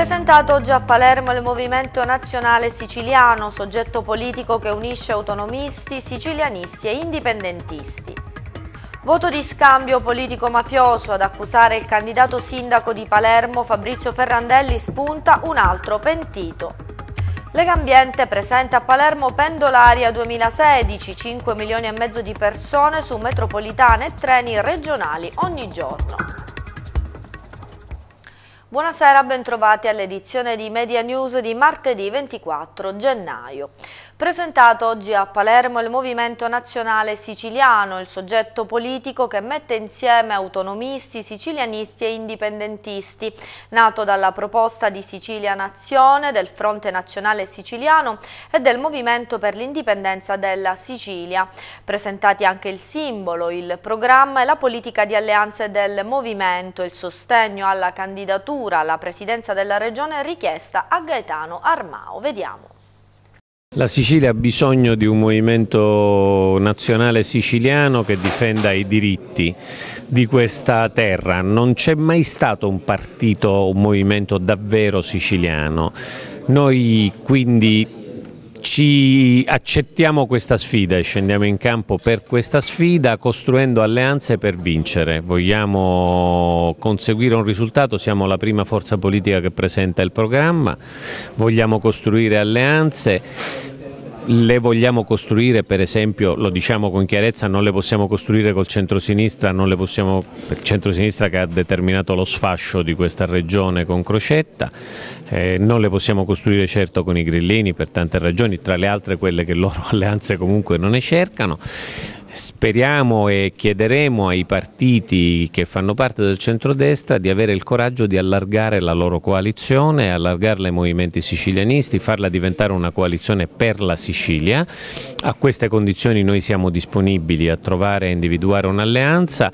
Presentato oggi a Palermo il Movimento Nazionale Siciliano, soggetto politico che unisce autonomisti, sicilianisti e indipendentisti. Voto di scambio politico-mafioso ad accusare il candidato sindaco di Palermo Fabrizio Ferrandelli spunta un altro pentito. Legambiente presenta a Palermo Pendolaria 2016, 5 milioni e mezzo di persone su metropolitane e treni regionali ogni giorno. Buonasera, bentrovati all'edizione di Media News di martedì 24 gennaio. Presentato oggi a Palermo il Movimento Nazionale Siciliano, il soggetto politico che mette insieme autonomisti, sicilianisti e indipendentisti, nato dalla proposta di Sicilia Nazione, del Fronte Nazionale Siciliano e del Movimento per l'Indipendenza della Sicilia. Presentati anche il simbolo, il programma e la politica di alleanze del movimento, il sostegno alla candidatura candidatura alla presidenza della regione richiesta a Gaetano Armao. Vediamo. La Sicilia ha bisogno di un movimento nazionale siciliano che difenda i diritti di questa terra. Non c'è mai stato un partito, un movimento davvero siciliano. Noi quindi ci accettiamo questa sfida e scendiamo in campo per questa sfida costruendo alleanze per vincere. Vogliamo conseguire un risultato, siamo la prima forza politica che presenta il programma, vogliamo costruire alleanze le vogliamo costruire per esempio, lo diciamo con chiarezza, non le possiamo costruire col centrosinistra, non le possiamo, centrosinistra che ha determinato lo sfascio di questa regione con Crocetta, eh, non le possiamo costruire certo con i grillini per tante ragioni, tra le altre quelle che loro alleanze comunque non ne cercano. Speriamo e chiederemo ai partiti che fanno parte del centrodestra di avere il coraggio di allargare la loro coalizione, allargarla ai movimenti sicilianisti, farla diventare una coalizione per la Sicilia. A queste condizioni noi siamo disponibili a trovare e individuare un'alleanza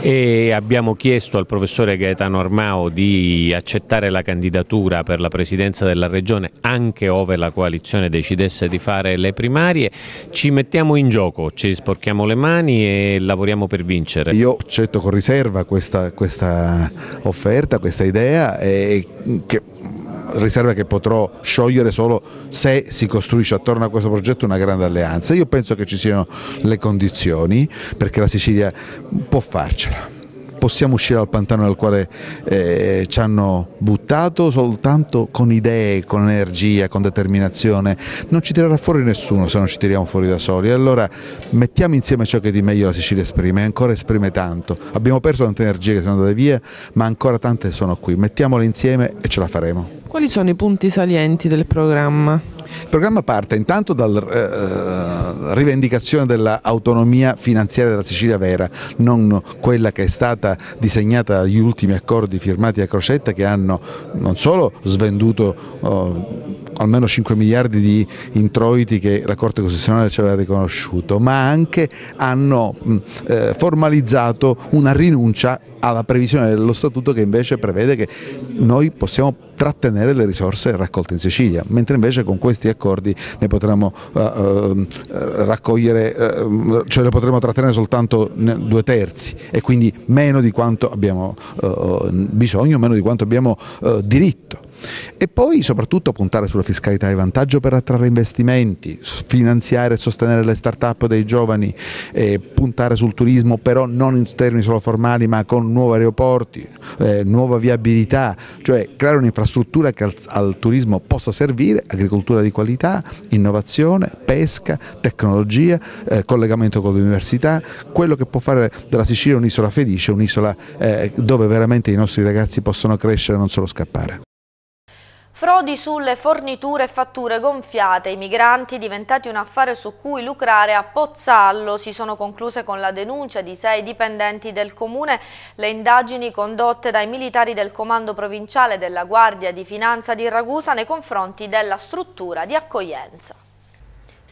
e abbiamo chiesto al professore Gaetano Armao di accettare la candidatura per la presidenza della regione anche ove la coalizione decidesse di fare le primarie. Ci mettiamo in gioco, ci sporchiamo lavaamo le mani e lavoriamo per vincere. Io accetto con riserva questa, questa offerta, questa idea e che riserva che potrò sciogliere solo se si costruisce attorno a questo progetto una grande alleanza. Io penso che ci siano le condizioni perché la Sicilia può farcela possiamo uscire dal pantano nel quale eh, ci hanno buttato soltanto con idee, con energia, con determinazione. Non ci tirerà fuori nessuno se non ci tiriamo fuori da soli. Allora mettiamo insieme ciò che di meglio la Sicilia esprime e ancora esprime tanto. Abbiamo perso tante energie che sono andate via, ma ancora tante sono qui. Mettiamole insieme e ce la faremo. Quali sono i punti salienti del programma? Il programma parte intanto dalla eh, rivendicazione dell'autonomia finanziaria della Sicilia vera, non quella che è stata disegnata dagli ultimi accordi firmati a Crocetta che hanno non solo svenduto eh, almeno 5 miliardi di introiti che la Corte Costituzionale ci aveva riconosciuto, ma anche hanno mm, eh, formalizzato una rinuncia alla previsione dello statuto che invece prevede che noi possiamo trattenere le risorse raccolte in Sicilia, mentre invece con questi accordi ne potremo eh, ehm, raccogliere, eh, cioè le potremo trattenere soltanto due terzi e quindi meno di quanto abbiamo eh, bisogno, meno di quanto abbiamo eh, diritto e poi soprattutto puntare sulla fiscalità di vantaggio per attrarre investimenti, finanziare e sostenere le start-up dei giovani, eh, puntare sul turismo però non in termini solo formali ma con nuovi aeroporti, eh, nuova viabilità, cioè creare un'infrastruttura struttura che al, al turismo possa servire, agricoltura di qualità, innovazione, pesca, tecnologia, eh, collegamento con l'università, quello che può fare della Sicilia un'isola felice, un'isola eh, dove veramente i nostri ragazzi possono crescere e non solo scappare. Frodi sulle forniture e fatture gonfiate, i migranti diventati un affare su cui lucrare a Pozzallo si sono concluse con la denuncia di sei dipendenti del comune. Le indagini condotte dai militari del comando provinciale della Guardia di Finanza di Ragusa nei confronti della struttura di accoglienza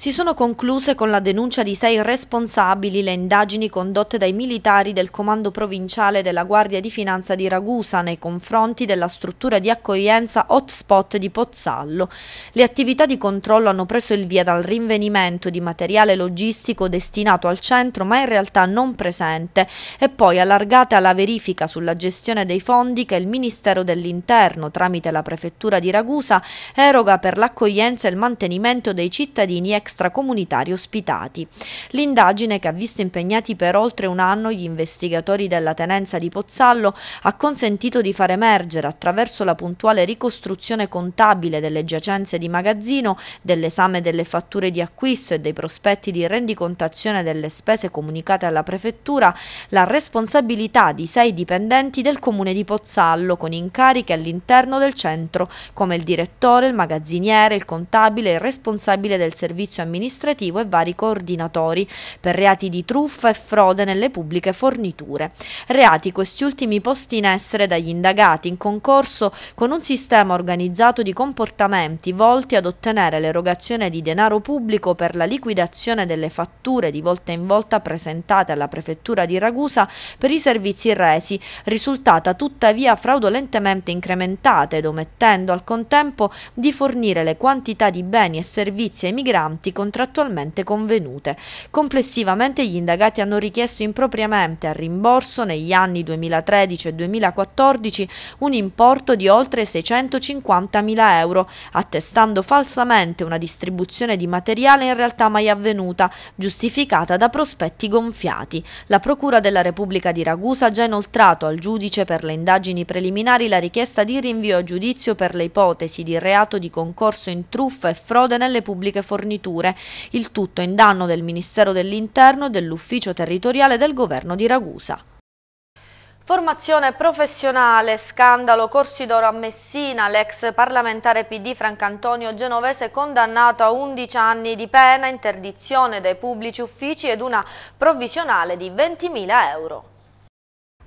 si sono concluse con la denuncia di sei responsabili le indagini condotte dai militari del Comando Provinciale della Guardia di Finanza di Ragusa nei confronti della struttura di accoglienza hotspot di Pozzallo. Le attività di controllo hanno preso il via dal rinvenimento di materiale logistico destinato al centro ma in realtà non presente e poi allargate alla verifica sulla gestione dei fondi che il Ministero dell'Interno tramite la Prefettura di Ragusa eroga per l'accoglienza e il mantenimento dei cittadini ex extracomunitari ospitati. L'indagine, che ha visto impegnati per oltre un anno gli investigatori della tenenza di Pozzallo, ha consentito di far emergere attraverso la puntuale ricostruzione contabile delle giacenze di magazzino, dell'esame delle fatture di acquisto e dei prospetti di rendicontazione delle spese comunicate alla prefettura, la responsabilità di sei dipendenti del comune di Pozzallo con incariche all'interno del centro, come il direttore, il magazziniere, il contabile e il responsabile del servizio servizio amministrativo e vari coordinatori per reati di truffa e frode nelle pubbliche forniture. Reati questi ultimi posti in essere dagli indagati in concorso con un sistema organizzato di comportamenti volti ad ottenere l'erogazione di denaro pubblico per la liquidazione delle fatture di volta in volta presentate alla prefettura di Ragusa per i servizi resi, risultata tuttavia fraudolentemente incrementata ed omettendo al contempo di fornire le quantità di beni e servizi ai migranti aggravanti contrattualmente convenute. Complessivamente gli indagati hanno richiesto impropriamente a rimborso negli anni 2013 e 2014 un importo di oltre 650.000 euro, attestando falsamente una distribuzione di materiale in realtà mai avvenuta, giustificata da prospetti gonfiati. La Procura della Repubblica di Ragusa ha già inoltrato al giudice per le indagini preliminari la richiesta di rinvio a giudizio per le ipotesi di reato di concorso in truffa e frode nelle pubbliche forniture prefetture, il tutto in danno del Ministero dell'Interno e dell'Ufficio Territoriale del Governo di Ragusa. Formazione professionale, scandalo, corsi d'oro a Messina, l'ex parlamentare PD Francantonio Genovese condannato a 11 anni di pena, interdizione dai pubblici uffici ed una provvisionale di 20.000 euro.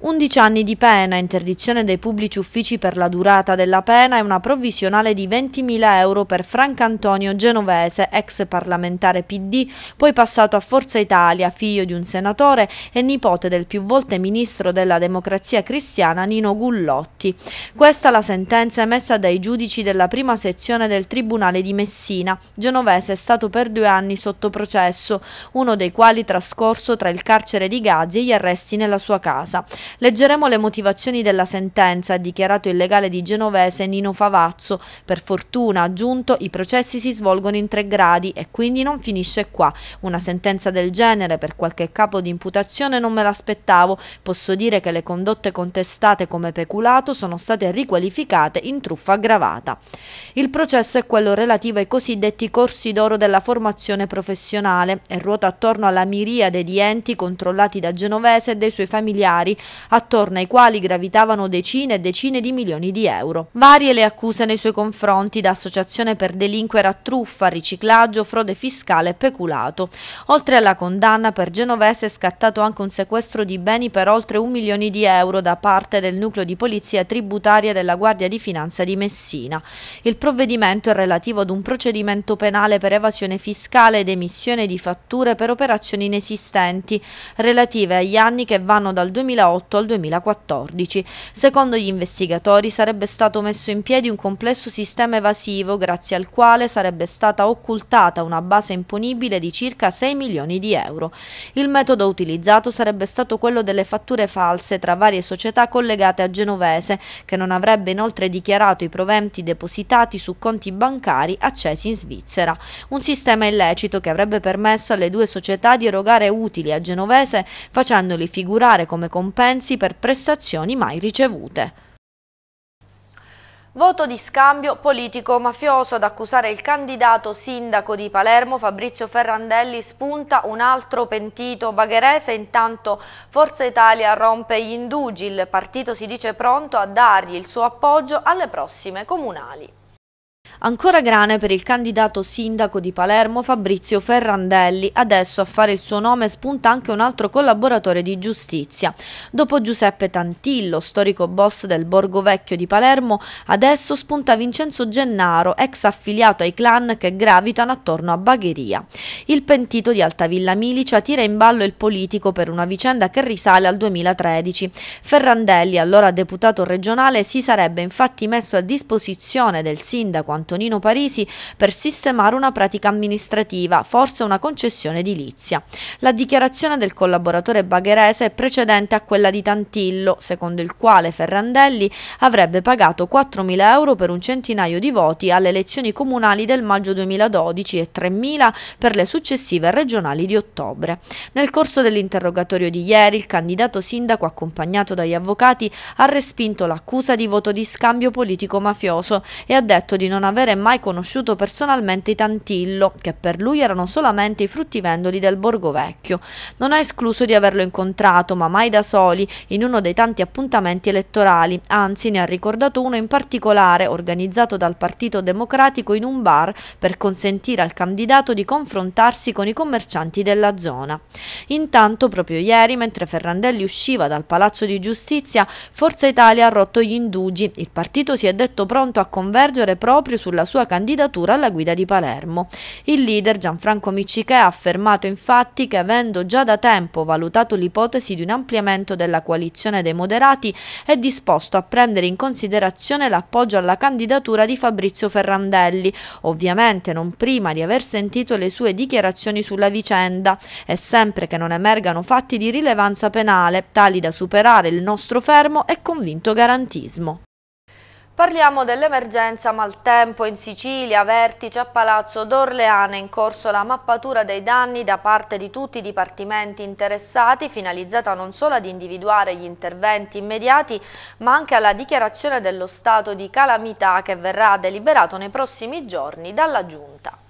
11 anni di pena, interdizione dei pubblici uffici per la durata della pena e una provvisionale di 20.000 euro per Franco Antonio Genovese, ex parlamentare PD, poi passato a Forza Italia, figlio di un senatore e nipote del più volte ministro della democrazia cristiana Nino Gullotti. Questa la sentenza emessa dai giudici della prima sezione del Tribunale di Messina. Genovese è stato per due anni sotto processo, uno dei quali trascorso tra il carcere di Gazi e gli arresti nella sua casa. Leggeremo le motivazioni della sentenza, ha dichiarato il legale di Genovese Nino Favazzo. Per fortuna, aggiunto, i processi si svolgono in tre gradi e quindi non finisce qua. Una sentenza del genere per qualche capo di imputazione non me l'aspettavo. Posso dire che le condotte contestate come peculato sono state riqualificate in truffa aggravata. Il processo è quello relativo ai cosiddetti corsi d'oro della formazione professionale e ruota attorno alla miriade di enti controllati da Genovese e dei suoi familiari, attorno ai quali gravitavano decine e decine di milioni di euro. Varie le accuse nei suoi confronti da associazione per delinquere a truffa, riciclaggio, frode fiscale e peculato. Oltre alla condanna per Genovese è scattato anche un sequestro di beni per oltre un milione di euro da parte del nucleo di polizia tributaria della Guardia di Finanza di Messina. Il provvedimento è relativo ad un procedimento penale per evasione fiscale ed emissione di fatture per operazioni inesistenti relative agli anni che vanno dal 2008 2008 al 2014. Secondo gli investigatori sarebbe stato messo in piedi un complesso sistema evasivo grazie al quale sarebbe stata occultata una base imponibile di circa 6 milioni di euro. Il metodo utilizzato sarebbe stato quello delle fatture false tra varie società collegate a Genovese, che non avrebbe inoltre dichiarato i proventi depositati su conti bancari accesi in Svizzera. Un sistema illecito che avrebbe permesso alle due società di erogare utili a Genovese facendoli figurare come compenso compensi per prestazioni mai ricevute. Voto di scambio politico-mafioso ad accusare il candidato sindaco di Palermo Fabrizio Ferrandelli spunta un altro pentito bagherese, intanto Forza Italia rompe gli indugi, il partito si dice pronto a dargli il suo appoggio alle prossime comunali. Ancora grane per il candidato sindaco di Palermo Fabrizio Ferrandelli, adesso a fare il suo nome spunta anche un altro collaboratore di giustizia. Dopo Giuseppe Tantillo, storico boss del Borgo Vecchio di Palermo, adesso spunta Vincenzo Gennaro, ex affiliato ai clan che gravitano attorno a Bagheria. Il pentito di Altavilla Milicia tira in ballo il politico per una vicenda che risale al 2013. Ferrandelli, allora deputato regionale, si sarebbe infatti messo a disposizione del sindaco Antonio Antonino Parisi per sistemare una pratica amministrativa, forse una concessione edilizia. La dichiarazione del collaboratore bagherese è precedente a quella di Tantillo, secondo il quale Ferrandelli avrebbe pagato 4.000 euro per un centinaio di voti alle elezioni comunali del maggio 2012 e 3.000 per le successive regionali di ottobre. Nel corso dell'interrogatorio di ieri il candidato sindaco accompagnato dagli avvocati ha respinto l'accusa di voto di scambio politico-mafioso e ha detto di non aver avere mai conosciuto personalmente i Tantillo, che per lui erano solamente i fruttivendoli del Borgo Vecchio. Non ha escluso di averlo incontrato, ma mai da soli, in uno dei tanti appuntamenti elettorali, anzi ne ha ricordato uno in particolare, organizzato dal Partito Democratico in un bar per consentire al candidato di confrontarsi con i commercianti della zona. Intanto, proprio ieri, mentre Ferrandelli usciva dal Palazzo di Giustizia, Forza Italia ha rotto gli indugi. Il partito si è detto pronto a convergere proprio sul sulla sua candidatura alla guida di Palermo. Il leader Gianfranco Miccichè ha affermato infatti che avendo già da tempo valutato l'ipotesi di un ampliamento della coalizione dei moderati è disposto a prendere in considerazione l'appoggio alla candidatura di Fabrizio Ferrandelli, ovviamente non prima di aver sentito le sue dichiarazioni sulla vicenda e sempre che non emergano fatti di rilevanza penale, tali da superare il nostro fermo e convinto garantismo. Parliamo dell'emergenza maltempo in Sicilia, vertice a Palazzo d'Orleana, in corso la mappatura dei danni da parte di tutti i dipartimenti interessati, finalizzata non solo ad individuare gli interventi immediati, ma anche alla dichiarazione dello stato di calamità che verrà deliberato nei prossimi giorni dalla Giunta.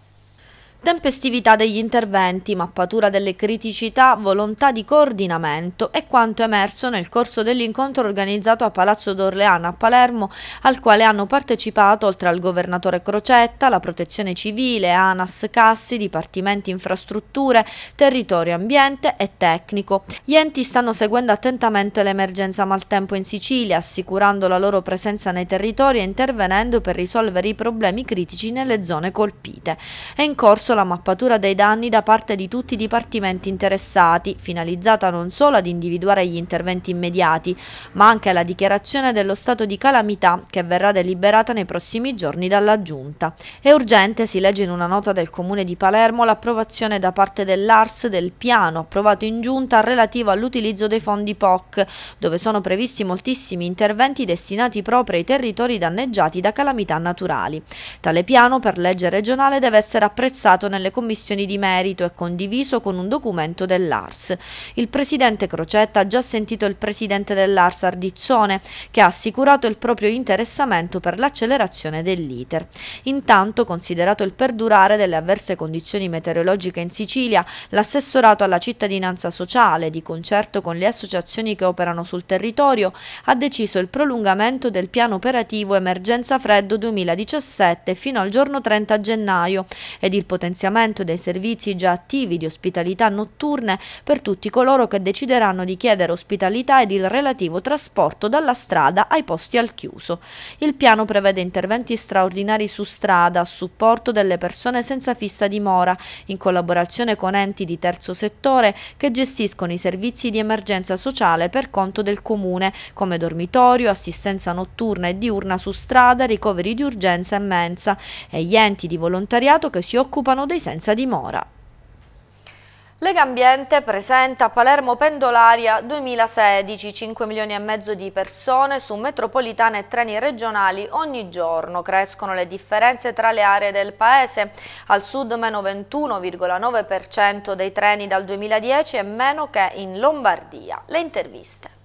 Tempestività degli interventi, mappatura delle criticità, volontà di coordinamento è quanto emerso nel corso dell'incontro organizzato a Palazzo d'Orleano a Palermo, al quale hanno partecipato, oltre al governatore Crocetta, la Protezione Civile, ANAS Cassi, Dipartimenti Infrastrutture, Territorio Ambiente e Tecnico. Gli enti stanno seguendo attentamente l'emergenza maltempo in Sicilia, assicurando la loro presenza nei territori e intervenendo per risolvere i problemi critici nelle zone colpite. È in corso corso la mappatura dei danni da parte di tutti i dipartimenti interessati, finalizzata non solo ad individuare gli interventi immediati, ma anche alla dichiarazione dello stato di calamità che verrà deliberata nei prossimi giorni dalla Giunta. È urgente, si legge in una nota del Comune di Palermo, l'approvazione da parte dell'ARS del piano approvato in Giunta relativo all'utilizzo dei fondi POC, dove sono previsti moltissimi interventi destinati proprio ai territori danneggiati da calamità naturali. Tale piano per legge regionale deve essere apprezzato approvato nelle commissioni di merito e condiviso con un documento dell'ARS. Il presidente Crocetta ha già sentito il presidente dell'ARS Ardizzone che ha assicurato il proprio interessamento per l'accelerazione dell'iter. Intanto, considerato il perdurare delle avverse condizioni meteorologiche in Sicilia, l'assessorato alla cittadinanza sociale, di concerto con le associazioni che operano sul territorio, ha deciso il prolungamento del piano operativo Emergenza Freddo 2017 fino al giorno 30 gennaio ed il potenziale potenziamento dei servizi già attivi di ospitalità notturne per tutti coloro che decideranno di chiedere ospitalità ed il relativo trasporto dalla strada ai posti al chiuso. Il piano prevede interventi straordinari su strada a supporto delle persone senza fissa dimora, in collaborazione con enti di terzo settore che gestiscono i servizi di emergenza sociale per conto del comune, come dormitorio, assistenza notturna e diurna su strada, ricoveri di urgenza e mensa, e gli enti di volontariato che si occupano rilasciano dei senza dimora. Lega Ambiente presenta Palermo Pendolaria 2016, 5 milioni e mezzo di persone su metropolitane e treni regionali ogni giorno. Crescono le differenze tra le aree del paese, al sud meno 21,9% dei treni dal 2010 e meno che in Lombardia. Le interviste.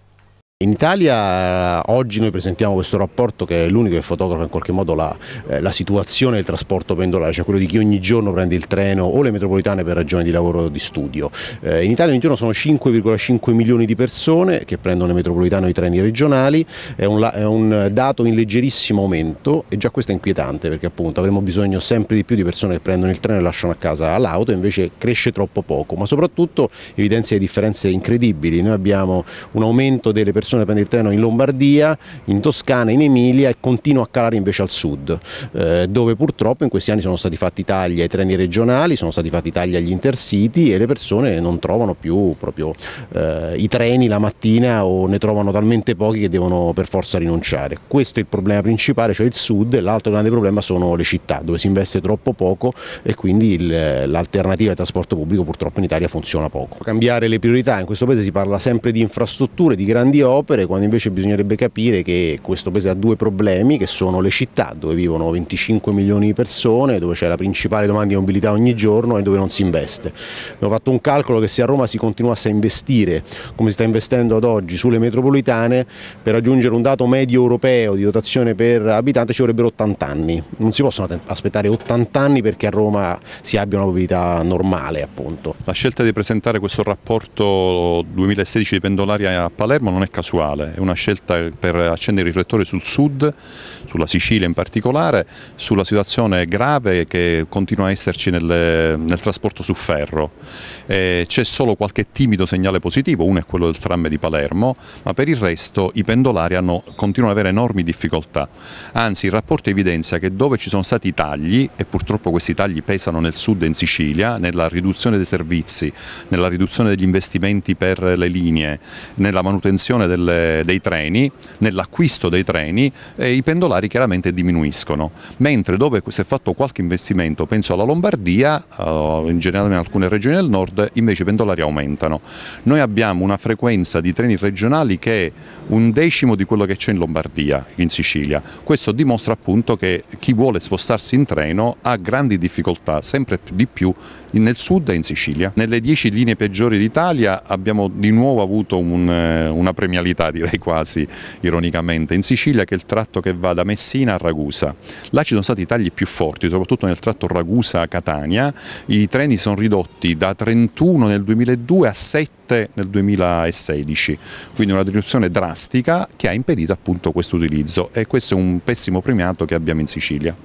In Italia oggi noi presentiamo questo rapporto che è l'unico che fotografa in qualche modo la, eh, la, situazione del trasporto pendolare, cioè quello di chi ogni giorno prende il treno o le metropolitane per ragioni di lavoro o di studio. Eh, in Italia ogni giorno sono 5,5 milioni di persone che prendono le metropolitane o i treni regionali, è un, è un, dato in leggerissimo aumento e già questo è inquietante perché appunto avremo bisogno sempre di più di persone che prendono il treno e lasciano a casa l'auto e invece cresce troppo poco, ma soprattutto evidenzia le differenze incredibili, noi abbiamo un aumento delle persone persone prende il treno in Lombardia, in Toscana, in Emilia e continua a calare invece al sud, eh, dove purtroppo in questi anni sono stati fatti tagli ai treni regionali, sono stati fatti tagli agli intercity e le persone non trovano più proprio eh, i treni la mattina o ne trovano talmente pochi che devono per forza rinunciare. Questo è il problema principale, cioè il sud e l'altro grande problema sono le città dove si investe troppo poco e quindi l'alternativa al trasporto pubblico purtroppo in Italia funziona poco. Cambiare le priorità, in questo paese si parla sempre di infrastrutture, di grandi opere, opere, quando invece bisognerebbe capire che questo paese ha due problemi, che sono le città, dove vivono 25 milioni di persone, dove c'è la principale domanda di mobilità ogni giorno e dove non si investe. Abbiamo fatto un calcolo che se a Roma si continuasse a investire, come si sta investendo ad oggi, sulle metropolitane, per raggiungere un dato medio europeo di dotazione per abitante ci vorrebbero 80 anni. Non si possono aspettare 80 anni perché a Roma si abbia una mobilità normale, appunto. La scelta di presentare questo rapporto 2016 di pendolari a Palermo non è casuale casuale, è una scelta per accendere i riflettori sul sud, sulla Sicilia in particolare, sulla situazione grave che continua a esserci nel, nel trasporto su ferro. Eh, C'è solo qualche timido segnale positivo, uno è quello del tram di Palermo, ma per il resto i pendolari hanno, continuano ad avere enormi difficoltà. Anzi, il rapporto evidenzia che dove ci sono stati tagli, e purtroppo questi tagli pesano nel sud e in Sicilia, nella riduzione dei servizi, nella riduzione degli investimenti per le linee, nella manutenzione delle, dei treni, nell'acquisto dei treni, eh, i pendolari salari chiaramente diminuiscono, mentre dove si è fatto qualche investimento, penso alla Lombardia, eh, in generale in alcune regioni del nord, invece i pendolari aumentano. Noi abbiamo una frequenza di treni regionali che è un decimo di quello che c'è in Lombardia, in Sicilia. Questo dimostra appunto che chi vuole spostarsi in treno ha grandi difficoltà, sempre di più nel sud e in Sicilia. Nelle 10 linee peggiori d'Italia abbiamo di nuovo avuto un, eh, una premialità direi quasi ironicamente in Sicilia che è il tratto che va da Messina a Ragusa. Là ci sono stati i tagli più forti, soprattutto nel tratto Ragusa-Catania, i treni sono ridotti da 31 nel 2002 a 7 nel 2016, quindi una riduzione drastica che ha impedito appunto questo utilizzo e questo è un pessimo premiato che abbiamo in Sicilia.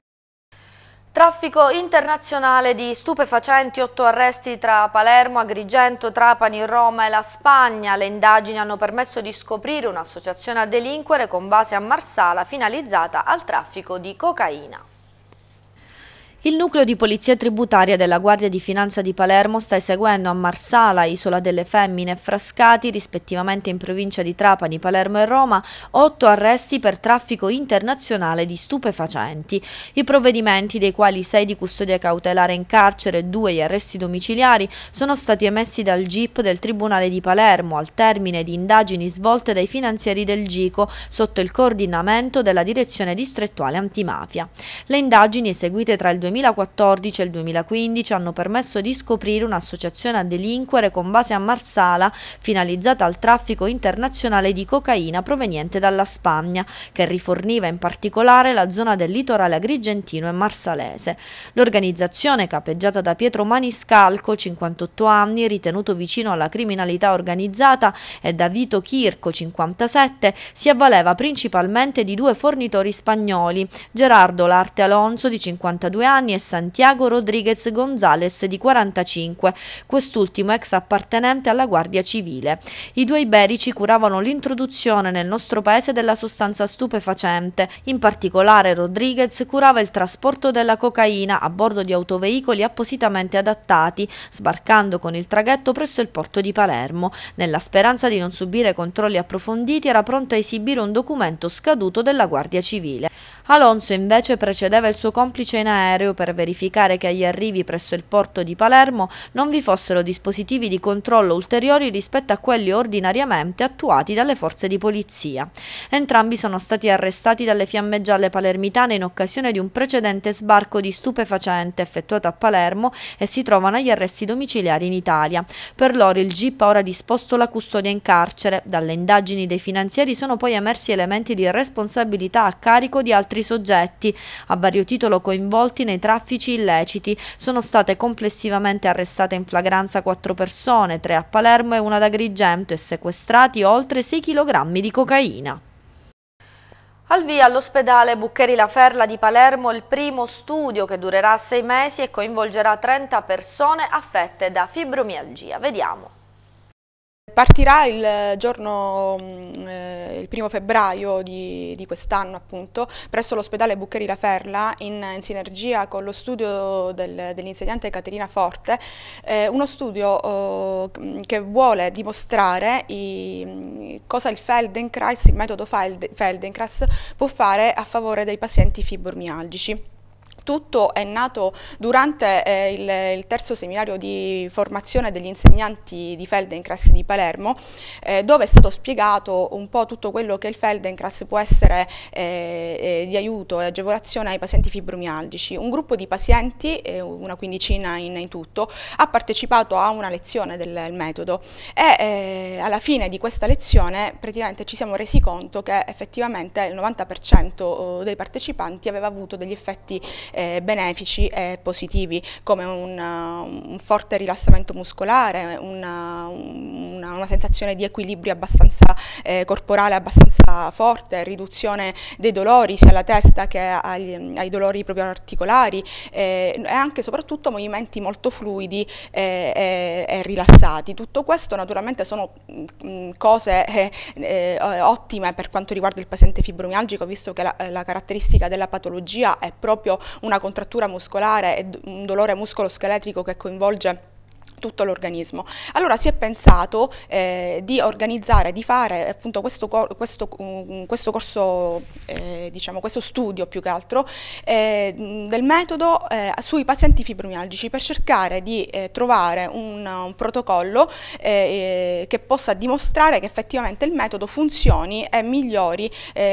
Traffico internazionale di stupefacenti, otto arresti tra Palermo, Agrigento, Trapani, Roma e la Spagna. Le indagini hanno permesso di scoprire un'associazione a delinquere con base a Marsala finalizzata al traffico di cocaina. Il nucleo di polizia tributaria della Guardia di Finanza di Palermo sta eseguendo a Marsala, Isola delle Femmine e Frascati, rispettivamente in provincia di Trapani, Palermo e Roma, otto arresti per traffico internazionale di stupefacenti. I provvedimenti, dei quali sei di custodia cautelare in carcere e due gli arresti domiciliari, sono stati emessi dal GIP del Tribunale di Palermo al termine di indagini svolte dai finanzieri del GICO sotto il coordinamento della Direzione Distrettuale Antimafia. Le indagini eseguite tra il 2000 2014 e il 2015 hanno permesso di scoprire un'associazione a delinquere con base a Marsala finalizzata al traffico internazionale di cocaina proveniente dalla Spagna, che riforniva in particolare la zona del litorale agrigentino e marsalese. L'organizzazione, capeggiata da Pietro Maniscalco, 58 anni, ritenuto vicino alla criminalità organizzata, e da Vito Chirco, 57, si avvaleva principalmente di due fornitori spagnoli, Gerardo Larte Alonso, di 52 anni, anni e Santiago Rodriguez González di 45, quest'ultimo ex appartenente alla Guardia Civile. I due iberici curavano l'introduzione nel nostro paese della sostanza stupefacente, in particolare Rodriguez curava il trasporto della cocaina a bordo di autoveicoli appositamente adattati, sbarcando con il traghetto presso il porto di Palermo. Nella speranza di non subire controlli approfonditi era pronto a esibire un documento scaduto della Guardia Civile. Alonso invece precedeva il suo complice in aereo per verificare che agli arrivi presso il porto di Palermo non vi fossero dispositivi di controllo ulteriori rispetto a quelli ordinariamente attuati dalle forze di polizia. Entrambi sono stati arrestati dalle fiamme gialle palermitane in occasione di un precedente sbarco di stupefacente effettuato a Palermo e si trovano agli arresti domiciliari in Italia. Per loro il GIP ha ora disposto la custodia in carcere. Dalle indagini dei finanzieri sono poi emersi elementi di responsabilità a carico di altri altri soggetti a vario titolo coinvolti nei traffici illeciti. Sono state complessivamente arrestate in flagranza quattro persone, tre a Palermo e una ad Agrigento e sequestrati oltre 6 kg di cocaina. Al via all'ospedale Buccheri La Ferla di Palermo il primo studio che durerà sei mesi e coinvolgerà 30 persone affette da fibromialgia. Vediamo. Partirà il eh, giorno mm, eh, il primo febbraio di, di quest'anno appunto presso l'ospedale Buccheri La Ferla in, in, sinergia con lo studio del, dell'insegnante Caterina Forte, eh, uno studio oh, mm, che vuole dimostrare i, mm, cosa il Feldenkrais, il metodo Feldenkrais può fare a favore dei pazienti fibromialgici tutto è nato durante eh, il, il, terzo seminario di formazione degli insegnanti di Feldenkrais di Palermo, eh, dove è stato spiegato un po' tutto quello che il Feldenkrais può essere eh, eh di aiuto e agevolazione ai pazienti fibromialgici. Un gruppo di pazienti, eh, una quindicina in, in, tutto, ha partecipato a una lezione del metodo e eh, alla fine di questa lezione praticamente ci siamo resi conto che effettivamente il 90% dei partecipanti aveva avuto degli effetti eh, benefici e positivi come un, un forte rilassamento muscolare, una, una, una, sensazione di equilibrio abbastanza eh, corporale, abbastanza forte, riduzione dei dolori sia alla testa che agli, ai dolori proprio articolari eh, e anche soprattutto movimenti molto fluidi eh, e, e rilassati. Tutto questo naturalmente sono mh, mm, cose eh, eh, ottime per quanto riguarda il paziente fibromialgico visto che la, la caratteristica della patologia è proprio una contrattura muscolare e un dolore muscoloscheletrico che coinvolge tutto l'organismo. Allora si è pensato eh, di organizzare, di fare appunto questo, questo, mm, questo corso, eh, diciamo questo studio più che altro eh, del metodo eh, sui pazienti fibromialgici per cercare di eh, trovare un, un protocollo eh, che possa dimostrare che effettivamente il metodo funzioni e migliori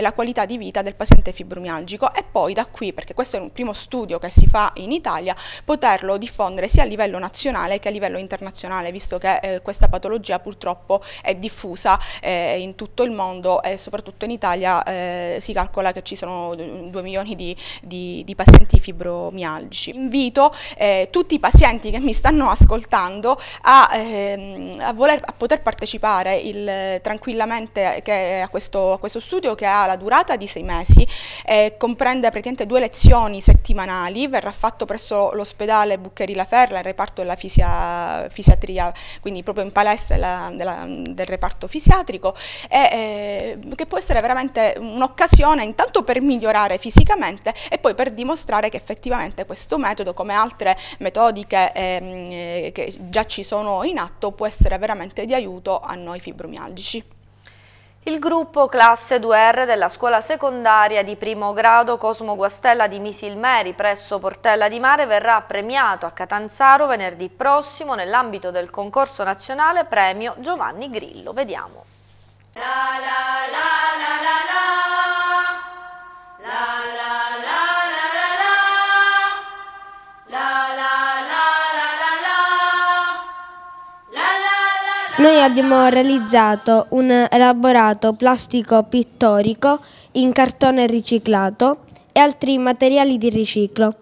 la qualità di vita del paziente fibromialgico e poi da qui, perché questo è un primo studio che si fa in Italia, poterlo diffondere sia a livello nazionale che a livello livello internazionale, visto che eh, questa patologia purtroppo è diffusa eh, in tutto il mondo e soprattutto in Italia eh, si calcola che ci sono 2 milioni di, di, di pazienti fibromialgici. Invito eh, tutti i pazienti che mi stanno ascoltando a, ehm, a, voler, a poter partecipare il, tranquillamente eh, che, a, questo, a, questo, studio che ha la durata di 6 mesi, eh, comprende praticamente due lezioni settimanali, verrà fatto presso l'ospedale Buccheri La Ferla, il reparto della fisia fisiatria, quindi proprio in palestra della, della, del reparto fisiatrico, e, eh, che può essere veramente un'occasione intanto per migliorare fisicamente e poi per dimostrare che effettivamente questo metodo, come altre metodiche ehm, eh, che già ci sono in atto, può essere veramente di aiuto a noi fibromialgici. Il gruppo classe 2R della scuola secondaria di primo grado Cosmo Guastella di Misilmeri presso Portella di Mare verrà premiato a Catanzaro venerdì prossimo nell'ambito del concorso nazionale premio Giovanni Grillo. Vediamo. La, la, la, Noi abbiamo realizzato un elaborato plastico pittorico in cartone riciclato e altri materiali di riciclo.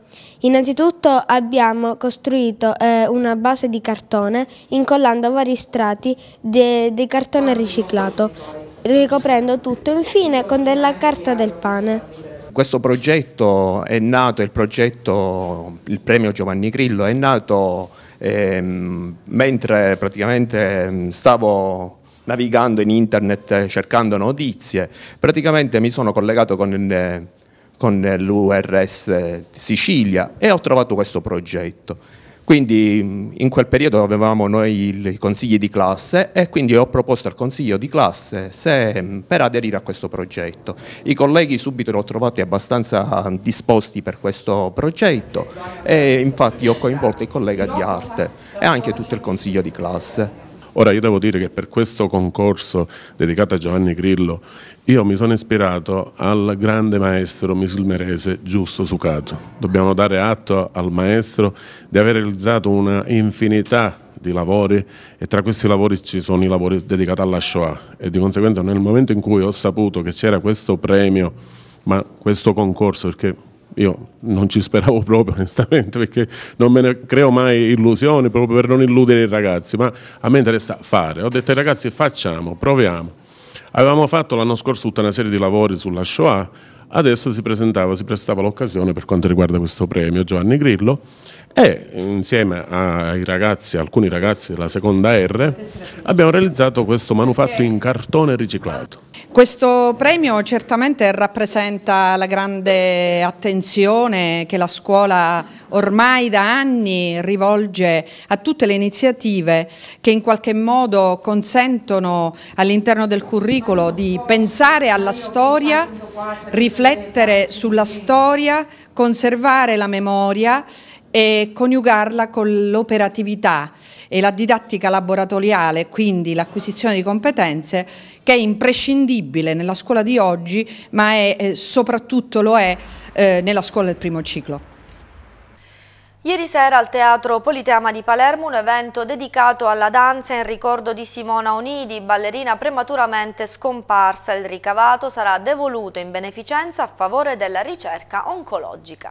Innanzitutto abbiamo costruito eh, una base di cartone incollando vari strati di de cartone riciclato, ricoprendo tutto infine con della carta del pane questo progetto è nato, il, progetto, il premio Giovanni Grillo è nato ehm, mentre praticamente ehm, stavo navigando in internet eh, cercando notizie, praticamente mi sono collegato con, eh, con l'URS Sicilia e ho trovato questo progetto. Quindi in quel periodo avevamo noi i consigli di classe e quindi ho proposto al consiglio di classe se, per aderire a questo progetto. I colleghi subito l'ho trovati abbastanza disposti per questo progetto e infatti ho coinvolto il collega di arte e anche tutto il consiglio di classe. Ora io devo dire che per questo concorso dedicato a Giovanni Grillo io mi sono ispirato al grande maestro misilmerese Giusto Sucato. Dobbiamo dare atto al maestro di aver realizzato una infinità di lavori e tra questi lavori ci sono i lavori dedicati alla Shoah e di conseguenza nel momento in cui ho saputo che c'era questo premio, ma questo concorso, perché io non ci speravo proprio onestamente perché non me ne creo mai illusioni proprio per non illudere i ragazzi, ma a me interessa fare. Ho detto ai ragazzi facciamo, proviamo Avevamo fatto l'anno scorso tutta una serie di lavori sulla Shoah, adesso si presentava, si prestava l'occasione per quanto riguarda questo premio Giovanni Grillo e insieme ai ragazzi, alcuni ragazzi della seconda R abbiamo realizzato questo manufatto in cartone riciclato. Questo premio certamente rappresenta la grande attenzione che la scuola ormai da anni rivolge a tutte le iniziative che in qualche modo consentono all'interno del curriculum di pensare alla storia, riflettere sulla storia, conservare la memoria e coniugarla con l'operatività e la didattica laboratoriale, quindi l'acquisizione di competenze che è imprescindibile nella scuola di oggi, ma è, eh, soprattutto lo è eh, nella scuola del primo ciclo. Ieri sera al Teatro Politeama di Palermo un evento dedicato alla danza in ricordo di Simona Onidi, ballerina prematuramente scomparsa. Il ricavato sarà devoluto in beneficenza a favore della ricerca oncologica.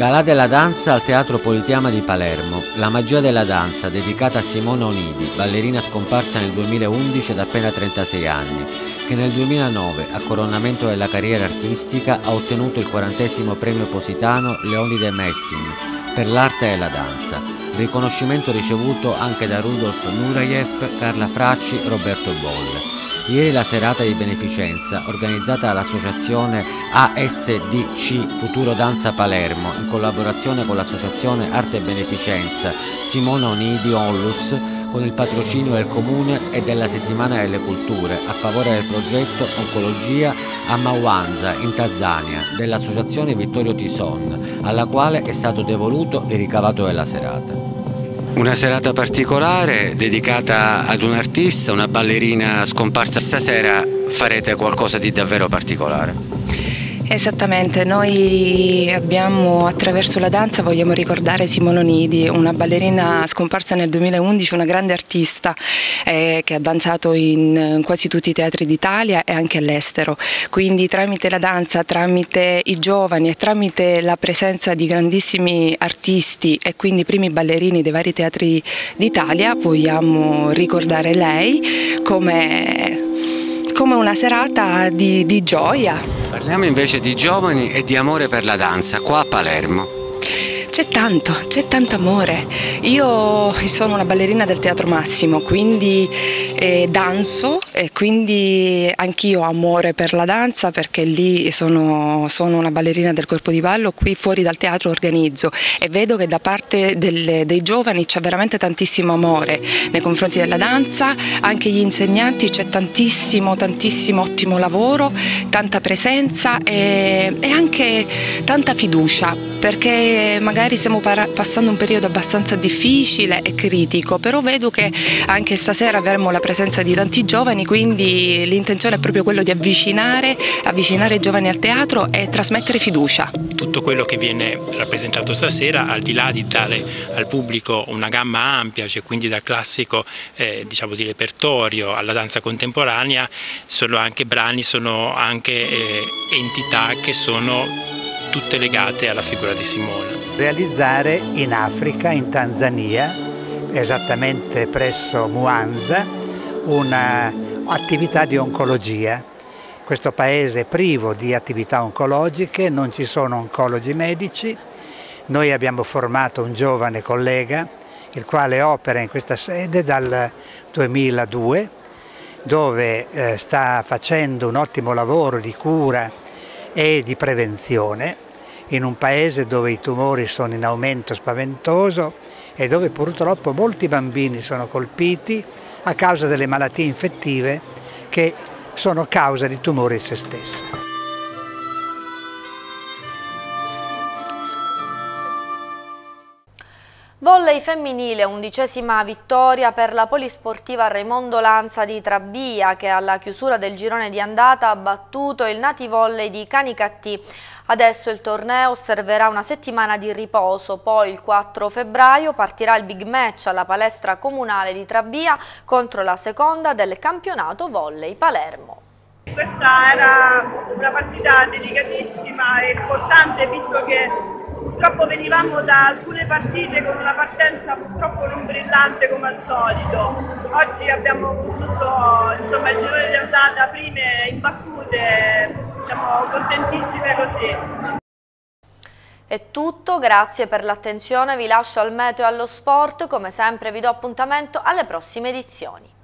Galà della danza al Teatro Politiama di Palermo, la magia della danza dedicata a Simona Onidi, ballerina scomparsa nel 2011 ad appena 36 anni, che nel 2009, a coronamento della carriera artistica, ha ottenuto il quarantesimo premio positano Leonide Messing per l'arte e la danza, riconoscimento ricevuto anche da Rudolf Nureyev, Carla Fracci, Roberto Boll. Ieri la serata di beneficenza organizzata dall'associazione ASDC Futuro Danza Palermo in collaborazione con l'associazione Arte e Beneficenza Simona Onidi Onlus con il patrocinio del Comune e della Settimana delle Culture a favore del progetto Oncologia a Mawanza in Tanzania dell'associazione Vittorio Tison alla quale è stato devoluto il ricavato della serata. Una serata particolare dedicata ad un artista, una ballerina scomparsa. Stasera farete qualcosa di davvero particolare. Esattamente, noi abbiamo attraverso la danza vogliamo ricordare Simone Nidi, una ballerina scomparsa nel 2011, una grande artista eh, che ha danzato in quasi tutti i teatri d'Italia e anche all'estero. Quindi tramite la danza, tramite i giovani e tramite la presenza di grandissimi artisti e quindi primi ballerini dei vari teatri d'Italia vogliamo ricordare lei come come una serata di, di gioia. Parliamo invece di giovani e di amore per la danza qua a Palermo. C'è tanto, c'è tanto amore. Io sono una ballerina del Teatro Massimo, quindi eh, danzo e quindi anch'io ho amore per la danza perché lì sono, sono, una ballerina del corpo di ballo, qui fuori dal teatro organizzo e vedo che da parte del, dei giovani c'è veramente tantissimo amore nei confronti della danza, anche gli insegnanti c'è tantissimo, tantissimo ottimo lavoro, tanta presenza e, e anche tanta fiducia perché magari magari stiamo passando un periodo abbastanza difficile e critico, però vedo che anche stasera avremo la presenza di tanti giovani, quindi l'intenzione è proprio quello di avvicinare, avvicinare i giovani al teatro e trasmettere fiducia. Tutto quello che viene rappresentato stasera, al di là di dare al pubblico una gamma ampia, cioè quindi dal classico eh, diciamo di repertorio alla danza contemporanea, sono anche brani, sono anche eh, entità che sono tutte legate alla figura di Simona realizzare in Africa, in Tanzania, esattamente presso Muanza, un'attività di oncologia. Questo paese è privo di attività oncologiche, non ci sono oncologi medici. Noi abbiamo formato un giovane collega, il quale opera in questa sede dal 2002, dove eh, sta facendo un ottimo lavoro di cura e di prevenzione in un paese dove i tumori sono in aumento spaventoso e dove purtroppo molti bambini sono colpiti a causa delle malattie infettive che sono causa di tumori in se stesse. Volley femminile, undicesima vittoria per la polisportiva Raimondo Lanza di Trabbia che alla chiusura del girone di andata ha battuto il Nati Volley di Canicattì. Adesso il torneo osserverà una settimana di riposo, poi il 4 febbraio partirà il big match alla palestra comunale di Trabbia contro la seconda del campionato Volley Palermo. Questa era una partita delicatissima e importante visto che purtroppo venivamo da alcune partite con una partenza purtroppo non brillante come al solito. Oggi abbiamo concluso insomma, il girone di andata prime imbattute, siamo contentissime così. È tutto, grazie per l'attenzione, vi lascio al meteo e allo sport, come sempre vi do appuntamento alle prossime edizioni.